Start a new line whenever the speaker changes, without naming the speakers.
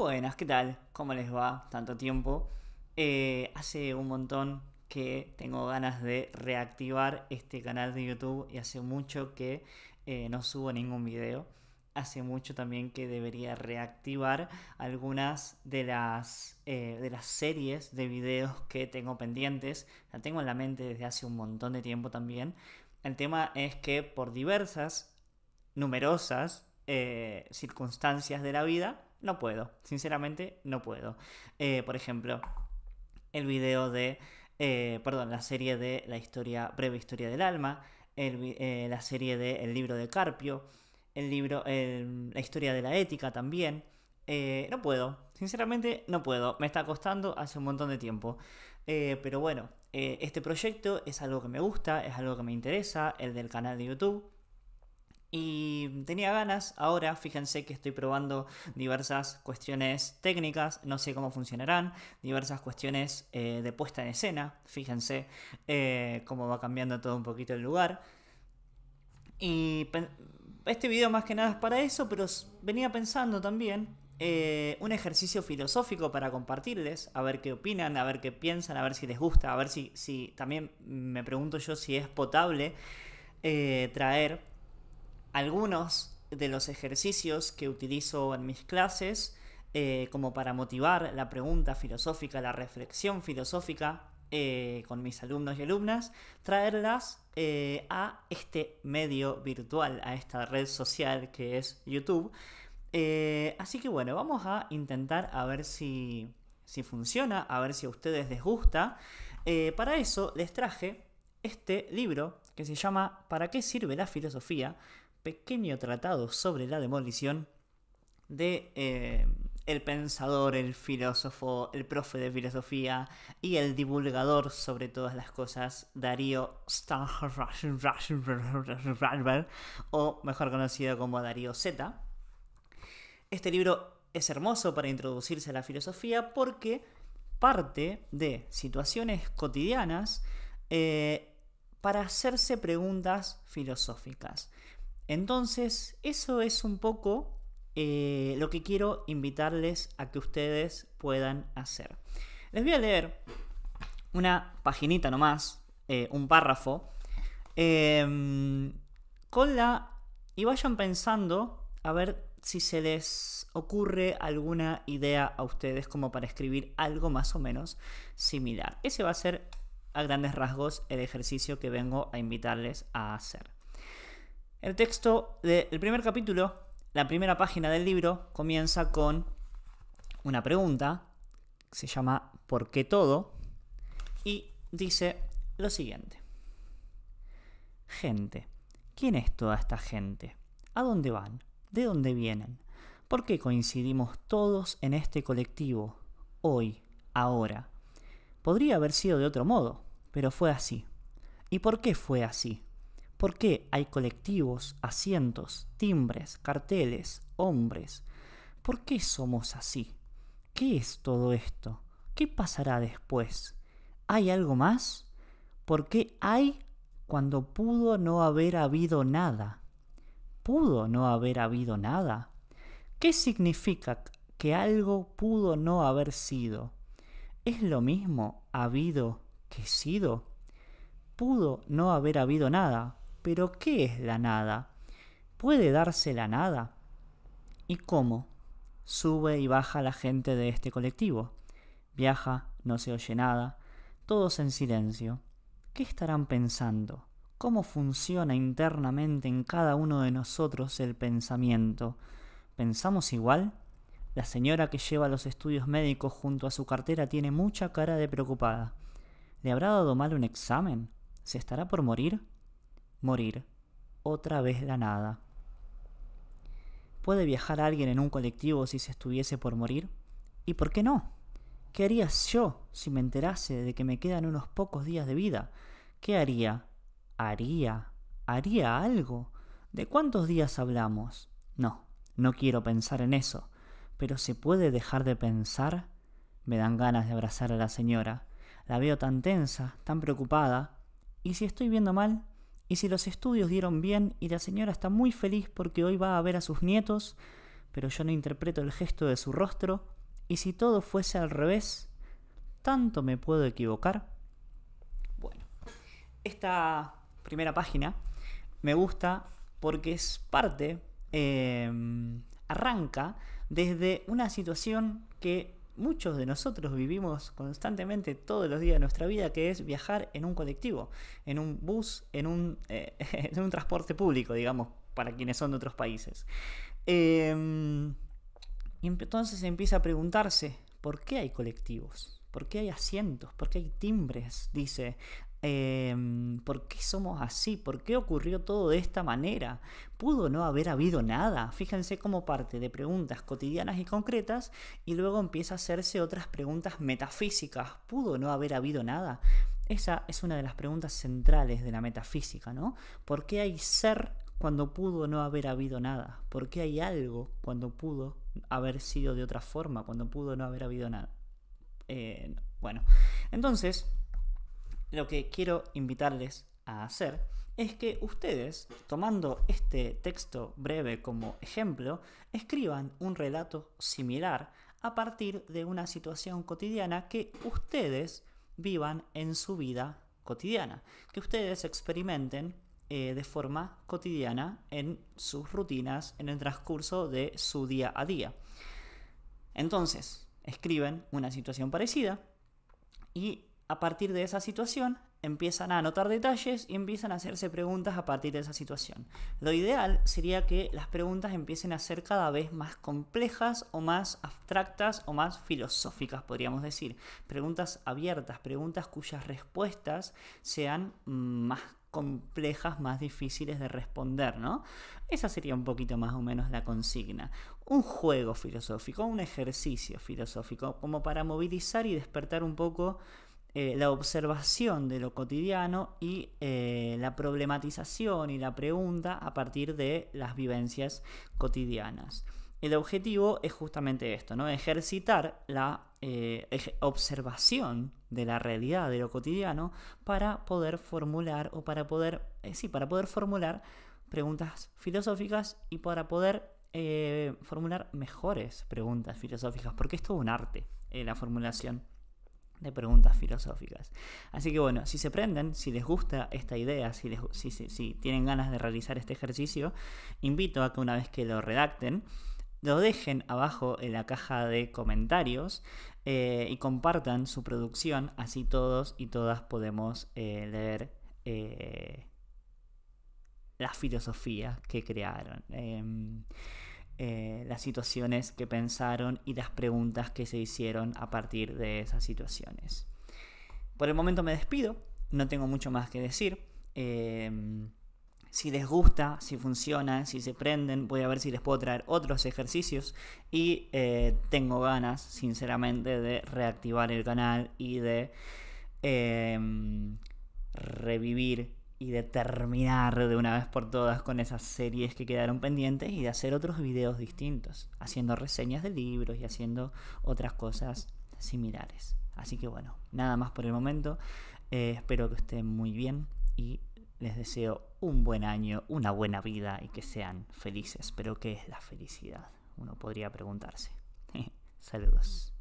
Buenas, ¿qué tal? ¿Cómo les va? Tanto tiempo. Eh, hace un montón que tengo ganas de reactivar este canal de YouTube y hace mucho que eh, no subo ningún video. Hace mucho también que debería reactivar algunas de las, eh, de las series de videos que tengo pendientes. La tengo en la mente desde hace un montón de tiempo también. El tema es que por diversas, numerosas circunstancias de la vida, no puedo, sinceramente no puedo. Eh, por ejemplo, el video de, eh, perdón, la serie de la historia, breve historia del alma, eh, la serie de El libro de Carpio, el libro, la historia de la ética también. no puedo, sinceramente no puedo, me está costando hace un montón de tiempo. pero bueno, este proyecto es algo que me gusta, es algo que me interesa, el del canal de YouTube. Y tenía ganas, ahora fíjense que estoy probando diversas cuestiones técnicas, no sé cómo funcionarán, diversas cuestiones eh, de puesta en escena, fíjense eh, cómo va cambiando todo un poquito el lugar. Y este video más que nada es para eso, pero venía pensando también eh, un ejercicio filosófico para compartirles, a ver qué opinan, a ver qué piensan, a ver si les gusta, a ver si, si también me pregunto yo si es potable traer algunos de los ejercicios que utilizo en mis clases eh, como para motivar la pregunta filosófica, la reflexión filosófica eh, con mis alumnos y alumnas, traerlas eh, a este medio virtual, a esta red social que es YouTube. así que bueno, vamos a intentar a ver si, si funciona, a ver si a ustedes les gusta. para eso les traje este libro que se llama ¿Para qué sirve la filosofía? pequeño tratado sobre la demolición de eh, el pensador, el filósofo, el profe de filosofía y el divulgador sobre todas las cosas, Darío o mejor conocido como Darío Z. Este libro es hermoso para introducirse a la filosofía porque parte de situaciones cotidianas eh, para hacerse preguntas filosóficas. Entonces, eso es un poco eh, lo que quiero invitarles a que ustedes puedan hacer. Les voy a leer una paginita nomás, eh, un párrafo, em, con la... y vayan pensando a ver si se les ocurre alguna idea a ustedes como para escribir algo más o menos similar. Ese va a ser a grandes rasgos el ejercicio que vengo a invitarles a hacer. El texto del primer capítulo, la primera página del libro, comienza con una pregunta se llama ¿Por qué todo? Y dice lo siguiente. Gente. ¿Quién es toda esta gente? ¿A dónde van? ¿De dónde vienen? ¿Por qué coincidimos todos en este colectivo? Hoy, ahora. Podría haber sido de otro modo, pero fue así. ¿Y por qué fue así? ¿Por qué hay colectivos, asientos, timbres, carteles, hombres? ¿Por qué somos así? ¿Qué es todo esto? ¿Qué pasará después? ¿Hay algo más? ¿Por qué hay cuando pudo no haber habido nada? ¿Pudo no haber habido nada? ¿Qué significa que algo pudo no haber sido? ¿Es lo mismo habido que sido? Pudo no haber habido nada, pero ¿qué es la nada? ¿Puede darse la nada? ¿Y cómo? Sube y baja la gente de este colectivo. Viaja, no se oye nada, todos en silencio. ¿Qué estarán pensando? ¿Cómo funciona internamente en cada uno de nosotros el pensamiento? ¿Pensamos igual? La señora que lleva los estudios médicos junto a su cartera tiene mucha cara de preocupada. ¿Le habrá dado mal un examen? ¿Se estará por morir? morir, otra vez la nada. ¿Puede viajar alguien en un colectivo si se estuviese por morir? ¿Y por qué no? ¿Qué haría yo si me enterase de que me quedan unos pocos días de vida? ¿Qué haría? ¿Haría? ¿Haría algo? ¿De cuántos días hablamos? No, no quiero pensar en eso. Pero ¿se puede dejar de pensar? Me dan ganas de abrazar a la señora. La veo tan tensa, tan preocupada. ¿Y si estoy viendo mal? Y si los estudios dieron bien y la señora está muy feliz porque hoy va a ver a sus nietos, pero yo no interpreto el gesto de su rostro, y si todo fuese al revés, ¿tanto me puedo equivocar? Bueno, esta primera página me gusta porque es parte, em, arranca desde una situación que muchos de nosotros vivimos constantemente todos los días de nuestra vida, que es viajar en un colectivo, en un bus, en un, eh, transporte público, digamos, para quienes son de otros países. Em, y entonces empieza a preguntarse, ¿por qué hay colectivos? ¿Por qué hay asientos? ¿Por qué hay timbres? Dice Em, ¿Por qué somos así? ¿Por qué ocurrió todo de esta manera? ¿Pudo no haber habido nada? Fíjense cómo parte de preguntas cotidianas y concretas y luego empieza a hacerse otras preguntas metafísicas. ¿Pudo no haber habido nada? Esa es una de las preguntas centrales de la metafísica, ¿no? ¿Por qué hay ser cuando pudo no haber habido nada? ¿Por qué hay algo cuando pudo haber sido de otra forma, cuando pudo no haber habido nada? Eh, bueno, entonces lo que quiero invitarles a hacer es que ustedes, tomando este texto breve como ejemplo, escriban un relato similar a partir de una situación cotidiana que ustedes vivan en su vida cotidiana, que ustedes experimenten eh, de forma cotidiana en sus rutinas, en el transcurso de su día a día. Entonces, escriben una situación parecida y a partir de esa situación empiezan a anotar detalles y empiezan a hacerse preguntas a partir de esa situación. Lo ideal sería que las preguntas empiecen a ser cada vez más complejas o más abstractas o más filosóficas, podríamos decir. Preguntas abiertas, preguntas cuyas respuestas sean mm, más complejas, más difíciles de responder, ¿no? Esa sería un poquito más o menos la consigna. Un juego filosófico, un ejercicio filosófico, como para movilizar y despertar un poco eh, la observación de lo cotidiano y eh, la problematización y la pregunta a partir de las vivencias cotidianas. El objetivo es justamente esto, ¿no? ejercitar la eh, observación de la realidad, de lo cotidiano, para poder formular o para poder, sí, para poder formular preguntas filosóficas y para poder formular mejores preguntas filosóficas, porque es todo un arte la formulación de preguntas filosóficas. Así que bueno, si se prenden, si les gusta esta idea, si, tienen ganas de realizar este ejercicio, invito a que una vez que lo redacten, lo dejen abajo en la caja de comentarios eh, y compartan su producción, así todos y todas podemos eh, leer eh, la filosofía que crearon. Em, eh, las situaciones que pensaron y las preguntas que se hicieron a partir de esas situaciones. Por el momento me despido, no tengo mucho más que decir. Em, si les gusta, si funciona, si se prenden, voy a ver si les puedo traer otros ejercicios. Y eh, tengo ganas, sinceramente, de reactivar el canal y de em, revivir y de terminar de una vez por todas con esas series que quedaron pendientes y de hacer otros videos distintos, haciendo reseñas de libros y haciendo otras cosas similares. Así que bueno, nada más por el momento. Eh, espero que estén muy bien y les deseo un buen año, una buena vida y que sean felices. Pero ¿qué es la felicidad? Uno podría preguntarse. Saludos.